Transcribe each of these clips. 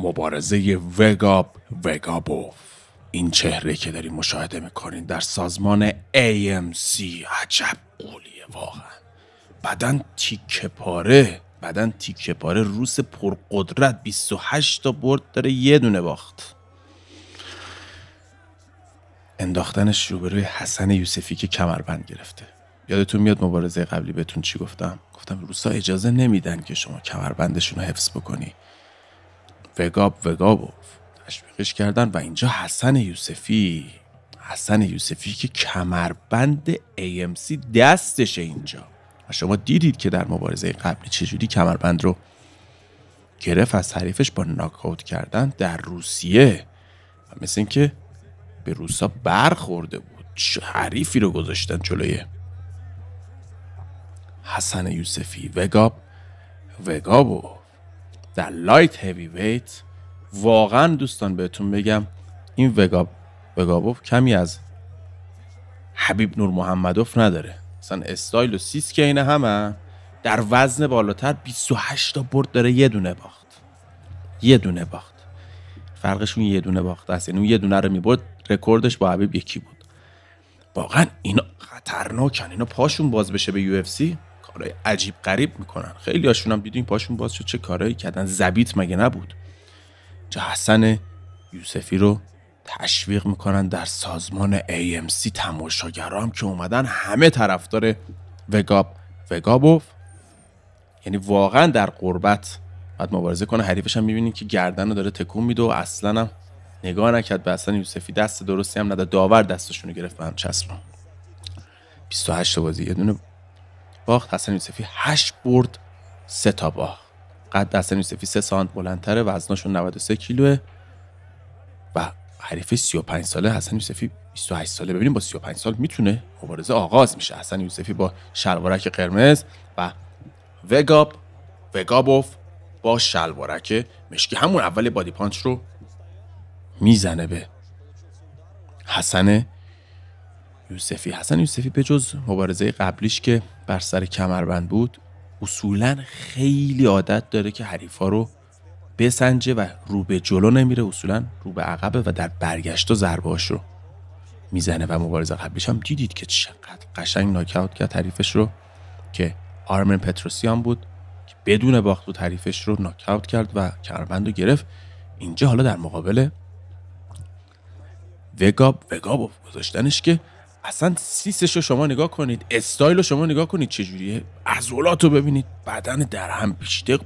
مبارزه وگاب وگابوف این چهره که داریم مشاهده میکنین در سازمان AMC عجب قولیه واقعا بدن تیکه پاره بدن تیکه پاره روس پرقدرت 28 تا برد داره یه دونه باخت انداختنش روبروی حسن یوسفی که کمربند گرفته یادتون میاد مبارزه قبلی بهتون چی گفتم گفتم روسا اجازه نمیدن که شما کمربندشون رو حفظ بکنی وگاب وگابو تشویقش کردن و اینجا حسن یوسفی حسن یوسفی که کمربند AMC دستشه اینجا و شما دیدید که در مبارزه قبلی چجوری کمربند رو گرفت از حریفش با ناکاوت کردن در روسیه و مثل اینکه به روسا برخورده بود حریفی رو گذاشتن جلوی حسن یوسفی وگاب وگابو در لایت هیوی ویت واقعا دوستان بهتون بگم این وگاب وگابوف کمی از حبیب نور محمدوف نداره مثلا استایل و سیس که اینه همه در وزن بالاتر 28 تا برد داره یه دونه باخت یه دونه باخت فرقشون یه دونه باخت است یعنی اون یه دونه رو میبرد رکوردش با حبیب یکی بود واقعا اینا خطرناکن اینا پاشون باز بشه به یو اف سی کارهای عجیب غریب میکنن خیلی هاشون هم دیدیم پاشون باز شد چه کارهایی کردن زبیت مگه نبود جا حسن یوسفی رو تشویق میکنن در سازمان AMC تماشاگرام که اومدن همه طرفدار وگاب وگابوف یعنی واقعا در قربت باید مبارزه کنه حریفش هم میبینین که گردن رو داره تکون میده و اصلا هم نگاه نکرد به اصلا یوسفی دست درستی هم نداد داور دستشون رو گرفت به هم چسبان 28 بازی یه دونه باخت حسن یوسفی 8 برد 3 تا باخت قد حسن یوسفی 3 سانت بلندتره وزناشون 93 کیلوه و حریف 35 ساله حسن یوسفی 28 ساله ببینیم با 35 سال میتونه مبارزه آغاز میشه حسن یوسفی با شلوارک قرمز و وگاب وگابوف با شلوارک مشکی همون اول بادی پانچ رو میزنه به حسن یوسفی حسن یوسفی به جز مبارزه قبلیش که بر سر کمربند بود اصولا خیلی عادت داره که حریفا رو بسنجه و رو به جلو نمیره اصولا رو به عقبه و در برگشت و ضربهاش رو میزنه و مبارزه قبلیش هم دیدید که چقدر قشنگ ناکاوت کرد حریفش رو که آرمن پتروسیان بود که بدون باخت بود حریفش رو ناکاوت کرد و کمربند رو گرفت اینجا حالا در مقابل وگاب وگاب گذاشتنش که اصلا سیسش رو شما نگاه کنید استایل رو شما نگاه کنید چجوریه ازولات رو ببینید بدن در هم پر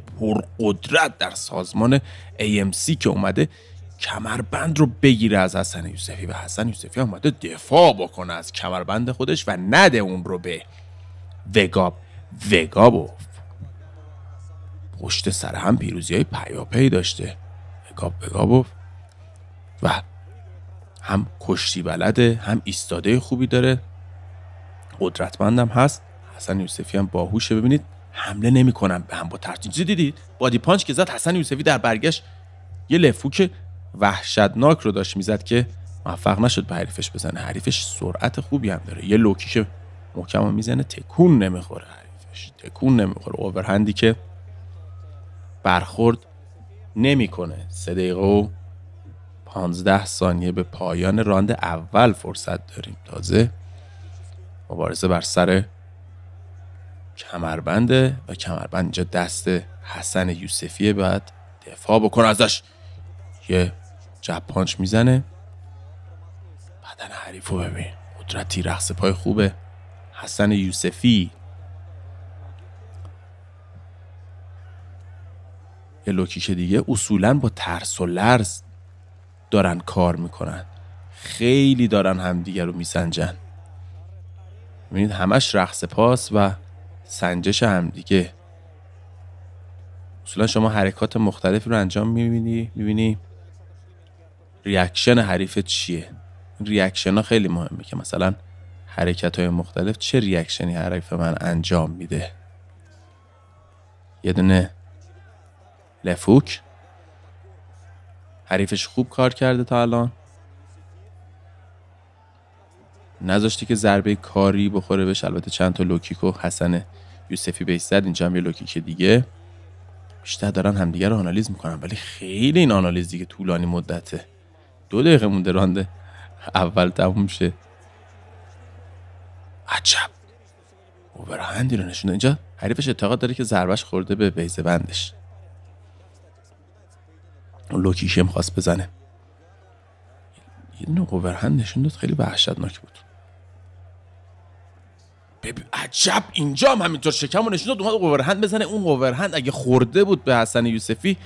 پرقدرت در سازمان AMC که اومده کمربند رو بگیره از حسن یوسفی و حسن یوسفی اومده دفاع بکنه از کمربند خودش و نده اون رو به وگاب وگاب و پشت سر هم پیروزی های پیاپی داشته وگاب وگاب و هم کشتی بلده هم ایستاده خوبی داره قدرتمندم هست حسن یوسفی هم باهوشه ببینید حمله نمیکنم به هم با ترتیب دیدید بادی پانچ که زد حسن یوسفی در برگشت یه لفوک وحشتناک رو داشت میزد که موفق نشد به حریفش بزنه حریفش سرعت خوبی هم داره یه لوکی که محکم میزنه تکون نمیخوره حریفش تکون نمیخوره اوورهندی که برخورد نمیکنه سه دقیقه و 15 ثانیه به پایان راند اول فرصت داریم تازه مبارزه بر سر کمربنده و کمربند اینجا دست حسن یوسفیه بعد دفاع بکن ازش یه جب پانچ میزنه بدن حریف رو ببین قدرتی رقص پای خوبه حسن یوسفی یه لوکیش دیگه اصولا با ترس و لرز دارن کار میکنن خیلی دارن همدیگه رو میسنجن میبینید همش رقص پاس و سنجش همدیگه اصولا شما حرکات مختلفی رو انجام میبینی میبینی ریاکشن حریف چیه ریاکشن ها خیلی مهمه که مثلا حرکت های مختلف چه ریاکشنی حریف من انجام میده یه دونه لفوک حریفش خوب کار کرده تا الان نذاشته که ضربه کاری بخوره بهش البته چند تا لوکیکو حسن یوسفی بهش زد اینجا هم یه لوکیک دیگه بیشتر دارن همدیگه رو آنالیز میکنن ولی خیلی این آنالیز دیگه طولانی مدته دو دقیقه مونده رانده اول تموم شه عجب اوبرهندی رو نشونده اینجا حریفش اعتقاد داره که ضربهش خورده به بیزه بندش لوکیشم خواست بزنه یه نوع نشون داد خیلی وحشتناک بود بب... عجب اینجا همینطور شکم رو نشون داد اومد اوورهند بزنه اون اوورهند اگه خورده بود به حسن یوسفی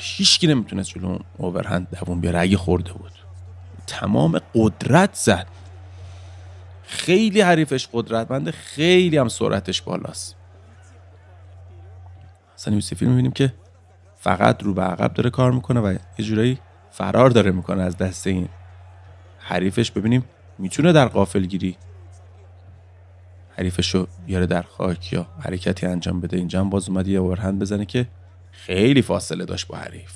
هیچکی نمیتونست جلو اون اوورهند دوون بیاره اگه خورده بود تمام قدرت زد خیلی حریفش قدرتمنده خیلی هم سرعتش بالاست حسن یوسفی میبینیم که فقط رو به عقب داره کار میکنه و یه جورایی فرار داره میکنه از دست این حریفش ببینیم میتونه در قافل گیری حریفش رو بیاره در خاک یا حرکتی انجام بده اینجا هم باز اومد یه ورهند بزنه که خیلی فاصله داشت با حریف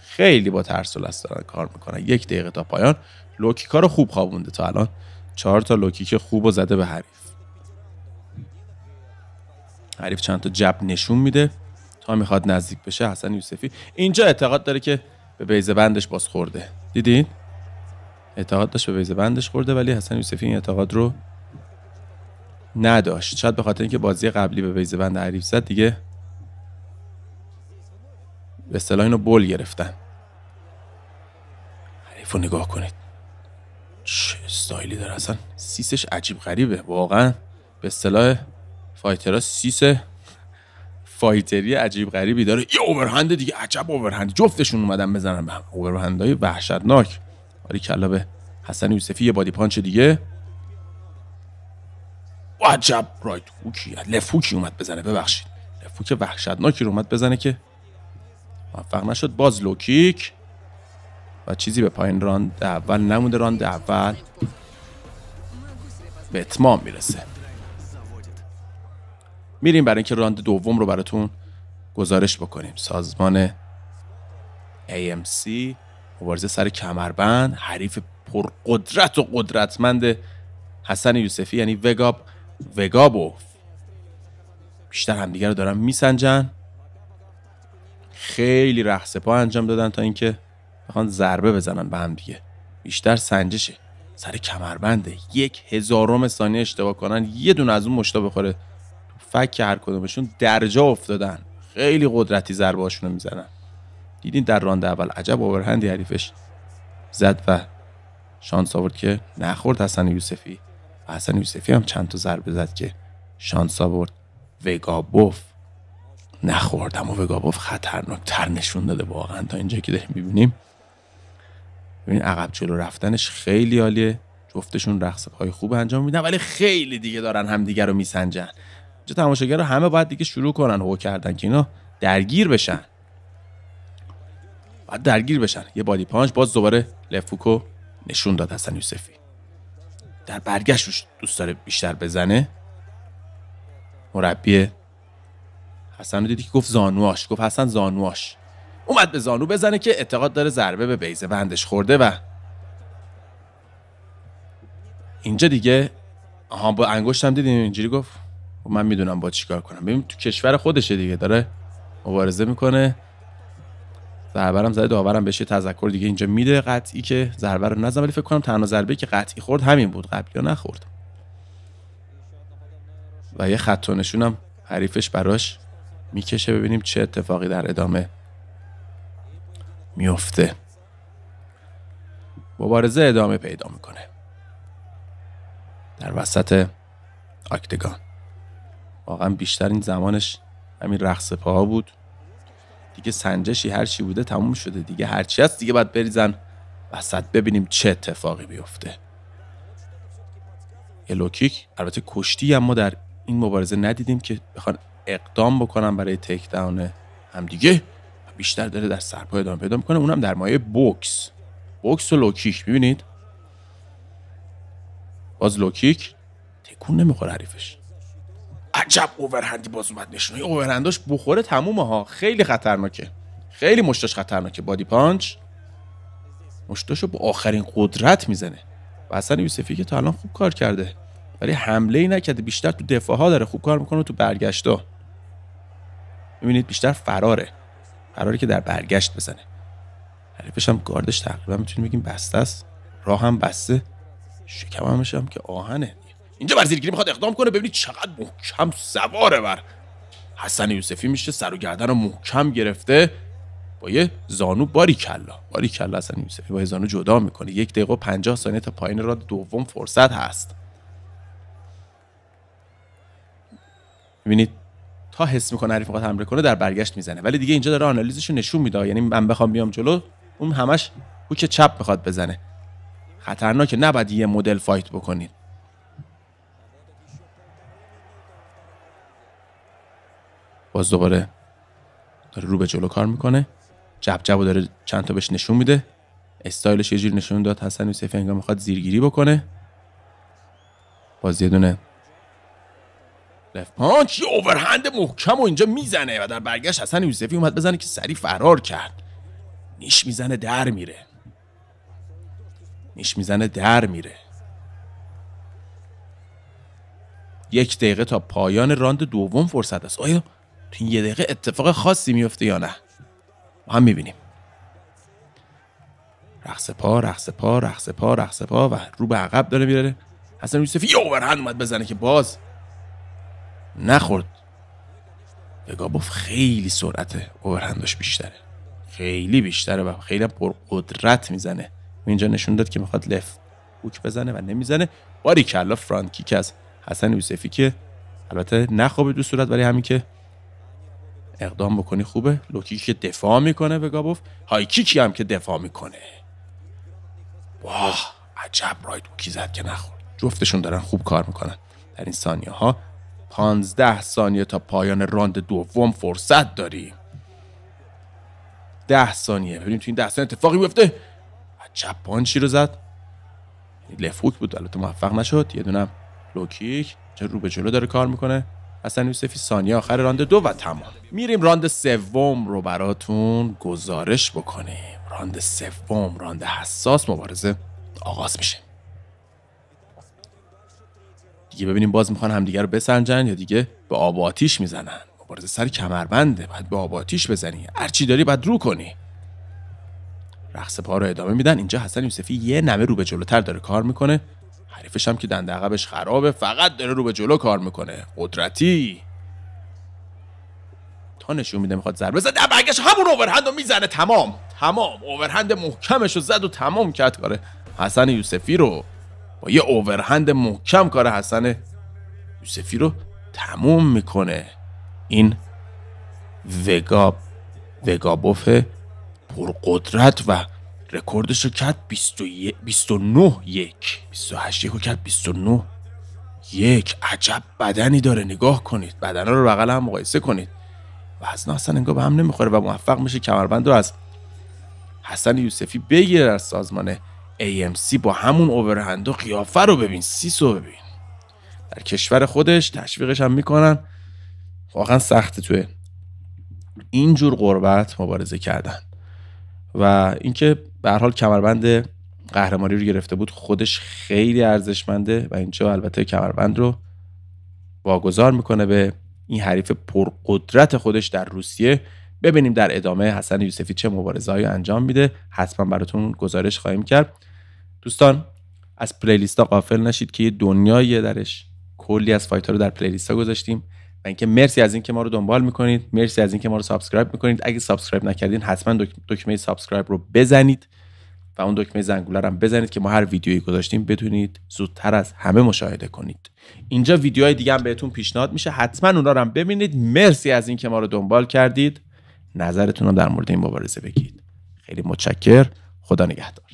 خیلی با ترس و لست دارن کار میکنه یک دقیقه تا پایان لوکیکا رو خوب خوابونده تا الان چهار تا لوکیک خوب و زده به حریف حریف چند تا جب نشون میده تا میخواد نزدیک بشه حسن یوسفی اینجا اعتقاد داره که به بیزه بندش باز خورده دیدین اعتقاد داشت به بیزه بندش خورده ولی حسن یوسفی این اعتقاد رو نداشت شاید به خاطر اینکه بازی قبلی به بیزه بند عریف زد دیگه به اصطلاح اینو بل گرفتن حریف رو نگاه کنید چه استایلی داره اصلا سیسش عجیب غریبه واقعا به اصطلاح فایترها سیسه فایتری عجیب غریبی داره یه اوورهند دیگه عجب اوورهند جفتشون اومدن بزنن به های وحشتناک آری کلا به حسن یوسفی یه بادی پانچ دیگه عجب رایت هوکی لفوکی اومد بزنه ببخشید لفوک وحشتناکی رو اومد بزنه که موفق نشد باز لوکیک و چیزی به پایین راند اول نمونده راند اول به اتمام میرسه میریم برای اینکه راند دوم رو براتون گزارش بکنیم سازمان AMC مبارزه سر کمربند حریف پرقدرت و قدرتمند حسن یوسفی یعنی وگاب وگابو بیشتر همدیگه رو دارن میسنجن خیلی رقص پا انجام دادن تا اینکه بخوان ضربه بزنن به هم دیگه بیشتر سنجشه سر کمربنده یک هزارم ثانیه اشتباه کنن یه دونه از اون مشتا بخوره فک هر کدومشون درجا افتادن خیلی قدرتی ضربه رو میزنن دیدین در راند اول عجب اوورهندی حریفش زد و شانس آورد که نخورد حسن یوسفی و حسن یوسفی هم چند تا ضربه زد که شانس آورد وگابوف نخورد اما وگابوف خطرناکتر نشون داده واقعا تا اینجا که داریم میبینیم ببین عقب جلو رفتنش خیلی عالیه جفتشون رقص های خوب انجام میدن ولی خیلی دیگه دارن همدیگه رو میسنجن اینجا تماشاگرها همه باید دیگه شروع کنن هو کردن که اینا درگیر بشن باید درگیر بشن یه بادی پانچ باز دوباره لفوکو نشون داد حسن یوسفی در برگشت دوست داره بیشتر بزنه مربی حسن رو دیدی که گفت زانواش گفت حسن زانواش اومد به زانو بزنه که اعتقاد داره ضربه به بیزه بندش خورده و اینجا دیگه آها با انگشتم دیدیم اینجوری گفت خب من میدونم با چیکار کنم ببین تو کشور خودشه دیگه داره مبارزه میکنه ضربرم زده داورم بشه تذکر دیگه اینجا میده قطعی که ضربه رو نزن ولی فکر کنم تنها ضربه که قطعی خورد همین بود قبلی نخورد و یه خط و نشونم حریفش براش میکشه ببینیم چه اتفاقی در ادامه میفته مبارزه ادامه پیدا میکنه در وسط آکتگان واقعا بیشتر این زمانش همین رقص پاها بود دیگه سنجشی هر چی بوده تموم شده دیگه هر چی هست دیگه باید بریزن وسط ببینیم چه اتفاقی بیفته لوکیک البته کشتی ما در این مبارزه ندیدیم که بخوان اقدام بکنم برای تک داون دیگه بیشتر داره در سرپا ادامه پیدا میکنه اونم در مایه بوکس بوکس و لوکیک میبینید باز لوکیک تکون نمیخوره حریفش عجب اوورهندی باز اومد نشونه اوورهنداش بخوره تمومه ها خیلی خطرناکه خیلی مشتاش خطرناکه بادی پانچ مشتاشو با آخرین قدرت میزنه و اصلا یوسفی که تا الان خوب کار کرده ولی حمله ای نکرده بیشتر تو دفاع ها داره خوب کار میکنه تو برگشت ها میبینید بیشتر فراره فراری که در برگشت بزنه حریفش هم گاردش تقریبا میتونیم بگیم بسته است راه هم بسته شکم هم که آهنه اینجا زیرگیری میخواد اقدام کنه ببینید چقدر محکم سواره بر حسن یوسفی میشه سر و گردن رو محکم گرفته با یه زانو باری کلا باری کلا حسن یوسفی با یه زانو جدا میکنه یک دقیقه و پنجاه ثانیه تا پایین را دوم فرصت هست ببینید تا حس میکنه حریف میخواد حمله کنه در برگشت میزنه ولی دیگه اینجا داره آنالیزش رو نشون میده یعنی من بخوام بیام جلو اون همش که چپ میخواد بزنه خطرناکه نباید یه مدل فایت بکنید باز دوباره داره رو به جلو کار میکنه جب و داره چند تا بهش نشون میده استایلش یه جوری نشون داد حسن یوسفی انگار میخواد زیرگیری بکنه باز یه دونه لف پانچ یه اوورهند محکم و اینجا میزنه و در برگشت حسن یوسفی اومد بزنه که سریع فرار کرد نیش میزنه در میره نیش میزنه در میره یک دقیقه تا پایان راند دوم فرصت است آیا تو یه دقیقه اتفاق خاصی میفته یا نه ما هم میبینیم رقص پا رقص پا رقص پا رقص پا و رو به عقب داره میره حسن یوسفی یه اوورهند اومد بزنه که باز نخورد گابوف خیلی سرعت اوورهندش بیشتره خیلی بیشتره و خیلی پرقدرت میزنه اینجا نشون داد که میخواد لف اوک بزنه و نمیزنه باری کلا فرانت کیک از حسن یوسفی که البته نخوابه دو صورت ولی همین که اقدام بکنی خوبه لوکیک که دفاع میکنه به گابوف های کیکی هم که دفاع میکنه واه عجب رایت کی زد که نخورد جفتشون دارن خوب کار میکنن در این ثانیه ها 15 ثانیه تا پایان راند دوم فرصت داریم 10 ثانیه ببینیم تو این 10 ثانیه اتفاقی بیفته عجب پانچی رو زد یعنی لفوک بود البته موفق نشد یه دونم لوکیک چه رو به جلو داره کار میکنه حسن یوسفی ثانیه آخر راند دو و تمام میریم راند سوم رو براتون گزارش بکنیم راند سوم راند حساس مبارزه آغاز میشه دیگه ببینیم باز میخوان همدیگه رو بسنجن یا دیگه به آب آتیش میزنن مبارزه سر کمربنده باید به آب آتیش بزنی هرچی داری باید رو کنی رقص پا رو ادامه میدن اینجا حسن یوسفی یه نمه رو به جلوتر داره کار میکنه حریفش هم که دنده عقبش خرابه فقط داره رو به جلو کار میکنه قدرتی تا نشون میده میخواد ضربه زد برگش همون اوورهند رو میزنه تمام تمام اوورهند محکمش رو زد و تمام کرد کاره حسن یوسفی رو با یه اوورهند محکم کار حسن یوسفی رو تموم میکنه این وگاب وگابوف پرقدرت و رکوردش رو کرد 29 یک 28 یک 29 یک عجب بدنی داره نگاه کنید بدن رو بغل هم مقایسه کنید وزن اصلا انگار به هم نمیخوره و موفق میشه کمربند رو از حسن یوسفی بگیره از سازمان AMC با همون اوورهند و قیافه رو ببین سیس رو ببین در کشور خودش تشویقش هم میکنن واقعا سخته توی اینجور قربت مبارزه کردن و اینکه به هر حال کمربند قهرمانی رو گرفته بود خودش خیلی ارزشمنده و اینجا البته کمربند رو واگذار میکنه به این حریف پرقدرت خودش در روسیه ببینیم در ادامه حسن یوسفی چه مبارزه‌ای انجام میده حتما براتون گزارش خواهیم کرد دوستان از پلیلیست ها قافل نشید که یه دنیاییه درش کلی از فایت ها رو در پلیلیست ها گذاشتیم و اینکه مرسی از اینکه ما رو دنبال میکنید مرسی از اینکه ما رو سابسکرایب میکنید اگه سابسکرایب نکردین حتما دکمه سابسکرایب رو بزنید و اون دکمه زنگوله رو هم بزنید که ما هر ویدیویی گذاشتیم بتونید زودتر از همه مشاهده کنید اینجا ویدیوهای دیگه هم بهتون پیشنهاد میشه حتما اونا رو هم ببینید مرسی از اینکه ما رو دنبال کردید نظرتون رو در مورد این مبارزه بگید خیلی متشکر خدا نگهدار